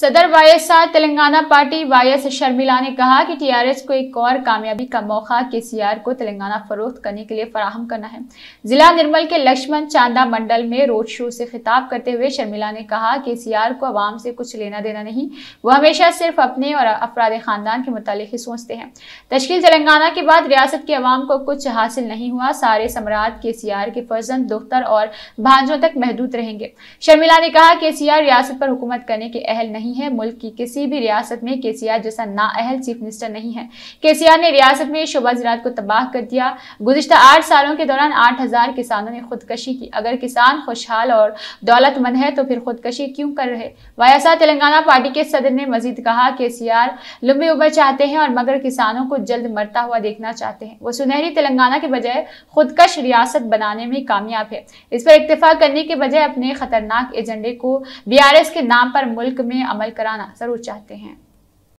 सदर YSR Telangana party YS Sharmila ने कहा कि टीआरएस को एक और कामयाबी का मौका केसीआर को तेलंगाना फरोख्त करने के लिए फराहम करना है जिला निर्मल के लक्ष्मण चांदा मंडल में रोड शो से खिताब करते हुए शर्मिला ने कहा कि केसीआर को आवाम से कुछ लेना देना नहीं वो हमेशा सिर्फ अपने और अफराध खानदान के मुतालिक ही सोचते हैं तश्कील तेलंगाना के बाद रियासत के अवाम को कुछ हासिल नहीं हुआ सारे सम्राट के के फर्जन दुख्तर और भांजों तक महदूद रहेंगे शर्मिला ने कहा के रियासत पर हुकूमत करने के अहल नहीं नहीं है मुल्क की किसी भी रियासत में के जैसा नाअहल चीफ मिनिस्टर नहीं है के ने रियासत में शोबा ज़रात को तबाह कर दिया गुजशत आठ सालों के दौरान आठ हज़ार किसानों ने खुदकशी की अगर किसान खुशहाल और दौलतमंद है तो फिर खुदकशी क्यों कर रहे वायसा तेलंगाना पार्टी के सदर ने मजीद कहा के सी आर लंबी उम्र चाहते हैं और मगर किसानों को जल्द मरता हुआ देखना चाहते हैं वो सुनहरी तेलंगाना के बजाय खुदकश रियासत बनाने में कामयाब है इस पर इतफा करने के बजाय अपने खतरनाक एजेंडे को बीआरएस के नाम पर मुल्क में अमल कराना ज़रूर चाहते हैं